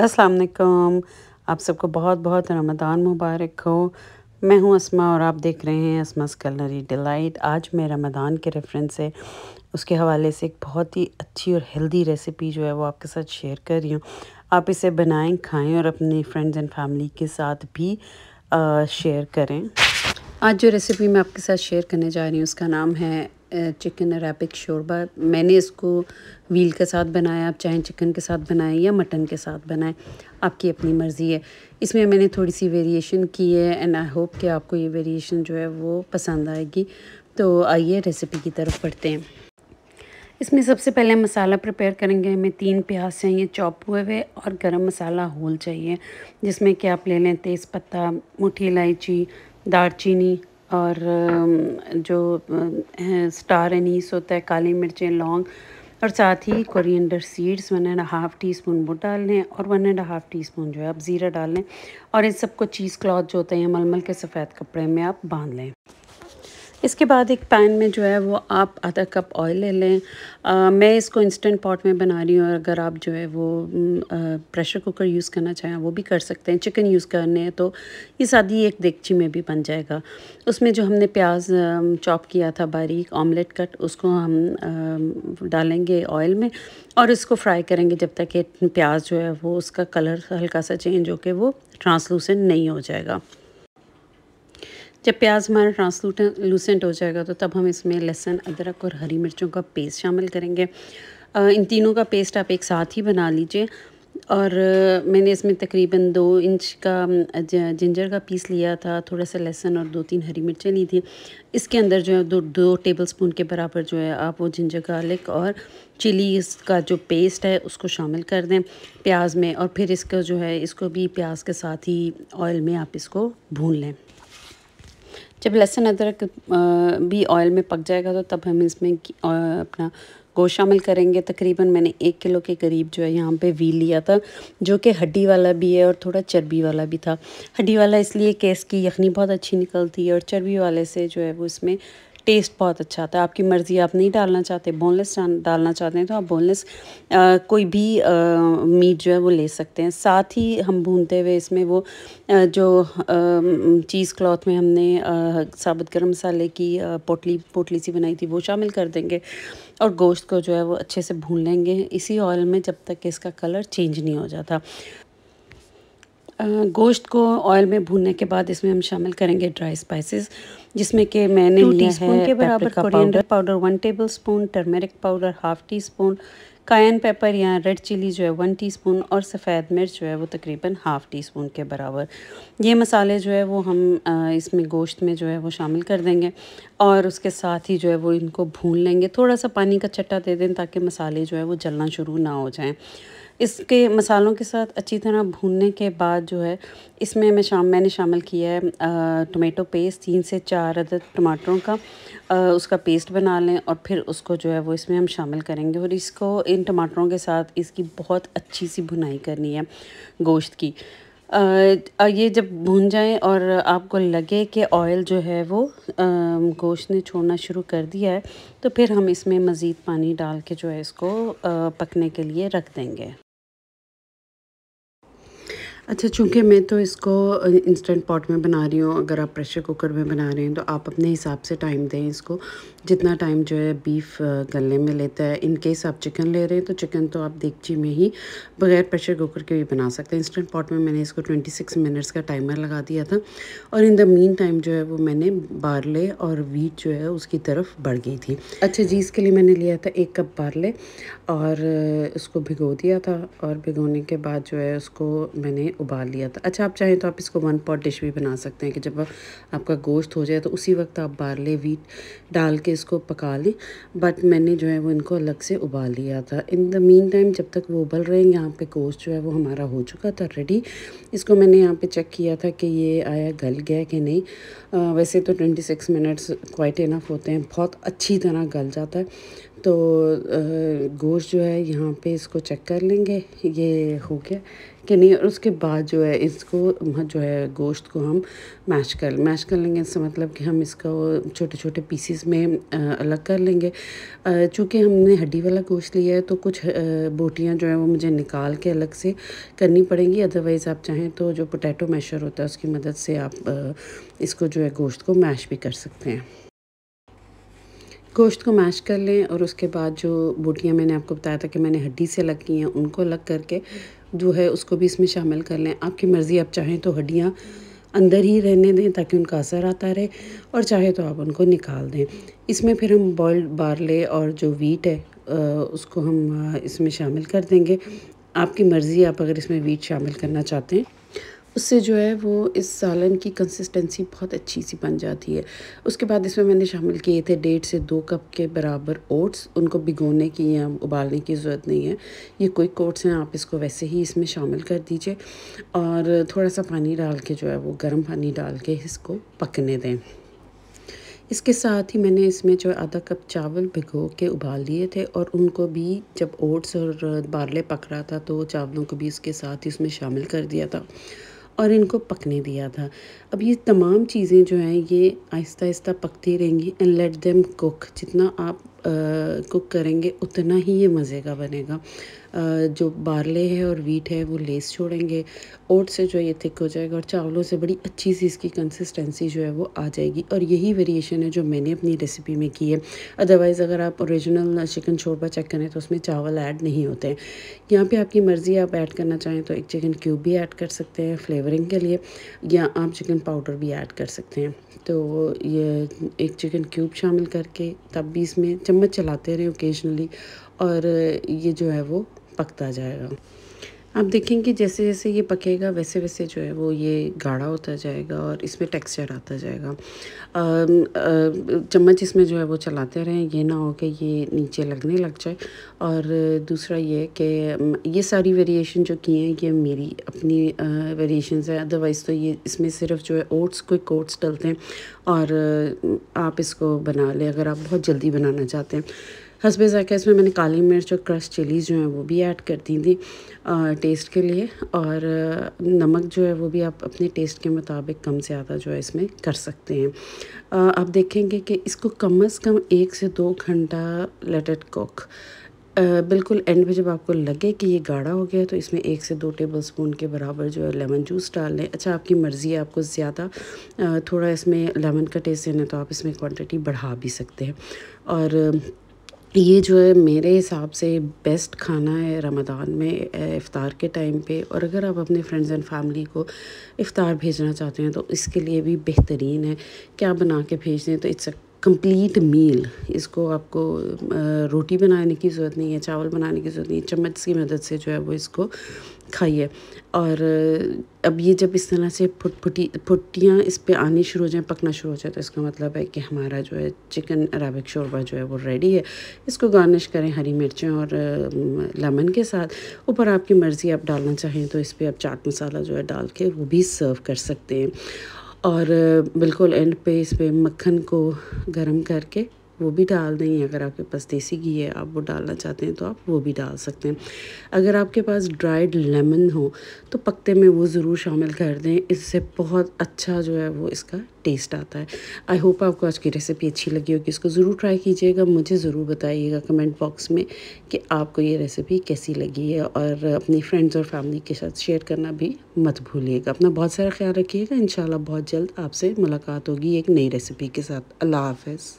अस्सलाम वालेकुम आप सबको बहुत बहुत रमदान मुबारक हो मैं हूं असमा और आप देख रहे हैं असमास कलरी डिलाइट आज मैं रमदान के रेफरेंस से उसके हवाले से एक बहुत ही अच्छी और हेल्दी रेसिपी जो है वो आपके साथ शेयर कर रही हूँ आप इसे बनाएं खाएं और अपने फ्रेंड्स एंड फैमिली के साथ भी शेयर करें आज जो रेसिपी मैं आपके साथ शेयर करने जा रही हूँ उसका नाम है चिकन अरेबिक शोरबा मैंने इसको व्हील के साथ बनाया आप चाहें चिकन के साथ बनाएं या मटन के साथ बनाएं आपकी अपनी मर्ज़ी है इसमें मैंने थोड़ी सी वेरिएशन की है एंड आई होप कि आपको ये वेरिएशन जो है वो पसंद आएगी तो आइए रेसिपी की तरफ बढ़ते हैं इसमें सबसे पहले मसाला प्रिपेयर करेंगे हमें तीन प्याज चाहिए चॉप हुए हुए और गरम मसाला होल चाहिए जिसमें कि आप ले लें तेज़ पत्ता मोटी इलायची दालचीनी और जो स्टार एनीस होता है काली मिर्चें लौंग और साथ ही coriander seeds one and half teaspoon वो डाल लें और one and half teaspoon जो है आप ज़ीरा डाल लें और इन सबको चीज़ क्लॉथ जो होते हैं मलमल के सफ़ेद कपड़े में आप बांध लें इसके बाद एक पैन में जो है वो आप आधा कप ऑयल ले लें आ, मैं इसको इंस्टेंट पॉट में बना रही हूँ और अगर आप जो है वो प्रेशर कुकर यूज़ करना चाहें वो भी कर सकते हैं चिकन यूज़ करने हैं तो ये सादी एक देगची में भी बन जाएगा उसमें जो हमने प्याज चॉप किया था बारीक ऑमलेट कट उसको हम डालेंगे ऑयल में और इसको फ्राई करेंगे जब तक कि प्याज जो है वो उसका कलर हल्का सा चेंज होकर वो ट्रांसलूसेंट नहीं हो जाएगा जब प्याज हमारा ट्रांसलूट लूसेंट हो जाएगा तो तब हम इसमें लहसुन अदरक और हरी मिर्चों का पेस्ट शामिल करेंगे इन तीनों का पेस्ट आप एक साथ ही बना लीजिए और मैंने इसमें तकरीबन दो इंच का जिंजर का पीस लिया था थोड़ा सा लहसुन और दो तीन हरी मिर्चें ली थी इसके अंदर जो है दो दो टेबल स्पून के बराबर जो है आप वो जिंजर गार्लिक और चिली का जो पेस्ट है उसको शामिल कर दें प्याज में और फिर इसका जो है इसको भी प्याज के साथ ही ऑयल में आप इसको भून लें जब लहसुन अदरक भी ऑयल में पक जाएगा तो तब हम इसमें अपना गोश शामिल करेंगे तकरीबन मैंने एक किलो के करीब जो है यहाँ पे वी लिया था जो कि हड्डी वाला भी है और थोड़ा चर्बी वाला भी था हड्डी वाला इसलिए केस की यखनी बहुत अच्छी निकलती है और चर्बी वाले से जो है वो इसमें टेस्ट बहुत अच्छा आता है आपकी मर्ज़ी आप नहीं डालना चाहते बोनलेस डालना चाहते हैं तो आप बोनलेस कोई भी मीट जो है वो ले सकते हैं साथ ही हम भूनते हुए इसमें वो जो चीज़ क्लॉथ में हमने साबुत गर्म मसाले की पोटली पोटली सी बनाई थी वो शामिल कर देंगे और गोश्त को जो है वो अच्छे से भून लेंगे इसी ऑयल में जब तक इसका कलर चेंज नहीं हो जाता गोश्त को ऑयल में भूनने के बाद इसमें हम शामिल करेंगे ड्राई स्पाइसेस जिसमें कि मैंने टी स्पून के बराबर coriander powder one tablespoon turmeric powder half teaspoon cayenne pepper या रेड चिली जो है वन टीस्पून और सफ़ेद मिर्च जो है वो तकरीबन हाफ़ टी स्पून के बराबर ये मसाले जो है वो हम इसमें गोश्त में जो है वो शामिल कर देंगे और उसके साथ ही जो है वो इनको भून लेंगे थोड़ा सा पानी का चट्टा दे दें ताकि मसाले जो है वो जलना शुरू ना हो जाएँ इसके मसालों के साथ अच्छी तरह भूनने के बाद जो है इसमें मैं शाम मैंने शामिल किया है टोमेटो पेस्ट तीन से चार अदद टमाटरों का आ, उसका पेस्ट बना लें और फिर उसको जो है वो इसमें हम शामिल करेंगे और इसको इन टमाटरों के साथ इसकी बहुत अच्छी सी भुनाई करनी है गोश्त की आ, ये जब भून जाए और आपको लगे कि ऑयल जो है वो गोश्त ने छोड़ना शुरू कर दिया है तो फिर हम इसमें मज़ीद पानी डाल के जो है इसको पकने के लिए रख देंगे अच्छा चूँकि मैं तो इसको इंस्टेंट पॉट में बना रही हूँ अगर आप प्रेशर कुकर में बना रहे हैं तो आप अपने हिसाब से टाइम दें इसको जितना टाइम जो है बीफ गलने में लेता है इन केस आप चिकन ले रहे हैं तो चिकन तो आप देखची में ही बगैर प्रेशर कुकर के भी बना सकते हैं इंस्टेंट पॉट में मैंने इसको ट्वेंटी सिक्स मिनट्स का टाइमर लगा दिया था और इन द मीन टाइम जो है वो मैंने बारले और वीट जो है उसकी तरफ बढ़ गई थी अच्छा जी इसके लिए मैंने लिया था एक कप बारले और उसको भिगो दिया था और भिगोने के बाद जो है उसको मैंने उबाल लिया था अच्छा आप चाहें तो आप इसको वन पॉट डिश भी बना सकते हैं कि जब आपका गोश्त हो जाए तो उसी वक्त आप बारले वीट डाल के इसको पका लें बट मैंने जो है वो इनको अलग से उबाल लिया था इन द मीन टाइम जब तक वो उबल रहे हैं यहाँ पे गोश्त जो है वो हमारा हो चुका था रेडी इसको मैंने यहाँ पर चेक किया था कि ये आया गल गया कि नहीं आ, वैसे तो सिक्स मिनट्स क्वाइट इनफ होते हैं बहुत अच्छी तरह गल जाता है तो गोश्त जो है यहाँ पे इसको चेक कर लेंगे ये हो गया कि नहीं और उसके बाद जो है इसको जो है गोश्त को हम मैश कर मैश कर लेंगे इससे मतलब कि हम इसको छोटे छोटे पीसीस में अलग कर लेंगे चूँकि हमने हड्डी वाला गोश्त लिया है तो कुछ बोटियाँ जो है वो मुझे निकाल के अलग से करनी पड़ेंगी अदरवाइज़ आप चाहें तो जो पोटैटो मैशर होता है उसकी मदद से आप इसको जो है गोश्त को मैश भी कर सकते हैं गोश्त को मैश कर लें और उसके बाद जो बोटियाँ मैंने आपको बताया था कि मैंने हड्डी से अलग की हैं उनको अलग करके जो है उसको भी इसमें शामिल कर लें आपकी मर्ज़ी आप चाहें तो हड्डियाँ अंदर ही रहने दें ताकि उनका असर आता रहे और चाहे तो आप उनको निकाल दें इसमें फिर हम बॉयल्ड बारले और जो वीट है उसको हम इसमें शामिल कर देंगे आपकी मर्ज़ी आप अगर इसमें वीट शामिल करना चाहते हैं उससे जो है वो इस सालन की कंसिस्टेंसी बहुत अच्छी सी बन जाती है उसके बाद इसमें मैंने शामिल किए थे डेढ़ से दो कप के बराबर ओट्स उनको भिगोने की या उबालने की ज़रूरत नहीं है ये क्विक ओट्स हैं आप इसको वैसे ही इसमें शामिल कर दीजिए और थोड़ा सा पानी डाल के जो है वो गर्म पानी डाल के इसको पकने दें इसके साथ ही मैंने इसमें जो आधा कप चावल भिगो के उबाल लिए थे और उनको भी जब ओट्स और बारले पक रहा था तो चावलों को भी इसके साथ ही उसमें शामिल कर दिया था और इनको पकने दिया था अब ये तमाम चीज़ें जो हैं ये आहिस्ता आहिस्ता पकती रहेंगी एंड लेट देम कुक जितना आप कुक करेंगे उतना ही ये मज़े का बनेगा आ, जो बारले है और वीट है वो लेस छोड़ेंगे ओट से जो ये थिक हो जाएगा और चावलों से बड़ी अच्छी सी इसकी कंसिस्टेंसी जो है वो आ जाएगी और यही वेरिएशन है जो मैंने अपनी रेसिपी में की है अदरवाइज़ अगर आप ओरिजिनल चिकन शोरबा चेक करें तो उसमें चावल ऐड नहीं होते हैं यहाँ पर आपकी मर्ज़ी आप ऐड करना चाहें तो एक चिकन क्यूब भी ऐड कर सकते हैं फ्लेवरिंग के लिए या आप चिकन पाउडर भी ऐड कर सकते हैं तो ये एक चिकन क्यूब शामिल करके तब भी इसमें चम्मच चलाते रहें ओकेजनली और ये जो है वो पकता जाएगा आप देखेंगे जैसे जैसे ये पकेगा वैसे वैसे जो है वो ये गाढ़ा होता जाएगा और इसमें टेक्सचर आता जाएगा चम्मच इसमें जो है वो चलाते रहें ये ना हो कि ये नीचे लगने लग जाए और दूसरा ये कि ये सारी वेरिएशन जो की हैं ये मेरी अपनी वेरिएशन है अदरवाइज़ तो ये इसमें सिर्फ जो है ओट्स कोई ओट्स डलते हैं और आप इसको बना लें अगर आप बहुत जल्दी बनाना चाहते हैं हंसबे जैक इसमें मैंने काली मिर्च और क्रश चिलीज़ जो हैं वो भी ऐड कर दी थी टेस्ट के लिए और नमक जो है वो भी आप अपने टेस्ट के मुताबिक कम से ज़्यादा जो है इसमें कर सकते हैं आ, आप देखेंगे कि इसको कम अज़ कम एक से दो घंटा लेट इट कुक बिल्कुल एंड में जब आपको लगे कि ये गाढ़ा हो गया तो इसमें एक से दो टेबल स्पून के बराबर जो है लेमन जूस डाल लें अच्छा आपकी मर्ज़ी है आपको ज़्यादा थोड़ा इसमें लेमन का टेस्ट देना तो आप इसमें क्वांटिटी बढ़ा भी सकते हैं और ये जो है मेरे हिसाब से बेस्ट खाना है रमदान में इफ़ार के टाइम पे और अगर आप अपने फ्रेंड्स एंड फैमिली को इफ़ार भेजना चाहते हैं तो इसके लिए भी बेहतरीन है क्या बना के भेज दें तो इट्स अ कंप्लीट मील इसको आपको रोटी बनाने की ज़रूरत नहीं है चावल बनाने की ज़रूरत नहीं है चम्मच की मदद से जो है वो इसको खाइए और अब ये जब इस तरह से फुटफुटी फुटियाँ इस पर आनी शुरू हो जाए पकना शुरू हो जाए तो इसका मतलब है कि हमारा जो है चिकन अराबिक शोरबा जो है वो रेडी है इसको गार्निश करें हरी मिर्चें और लेमन के साथ ऊपर आपकी मर्ज़ी आप डालना चाहें तो इस पर आप चाट मसाला जो है डाल के वो भी सर्व कर सकते हैं और बिल्कुल एंड पे इस पे मक्खन को गरम करके वो भी डाल दें अगर आपके पास देसी घी है आप वो डालना चाहते हैं तो आप वो भी डाल सकते हैं अगर आपके पास ड्राइड लेमन हो तो पकते में वो ज़रूर शामिल कर दें इससे बहुत अच्छा जो है वो इसका टेस्ट आता है आई होप आपको आज की रेसिपी अच्छी लगी होगी इसको ज़रूर ट्राई कीजिएगा मुझे ज़रूर बताइएगा कमेंट बॉक्स में कि आपको ये रेसिपी कैसी लगी है और अपनी फ्रेंड्स और फैमिली के साथ शेयर करना भी मत भूलिएगा अपना बहुत सारा ख्याल रखिएगा इन बहुत जल्द आपसे मुलाकात होगी एक नई रेसिपी के साथ अल्लाह हाफ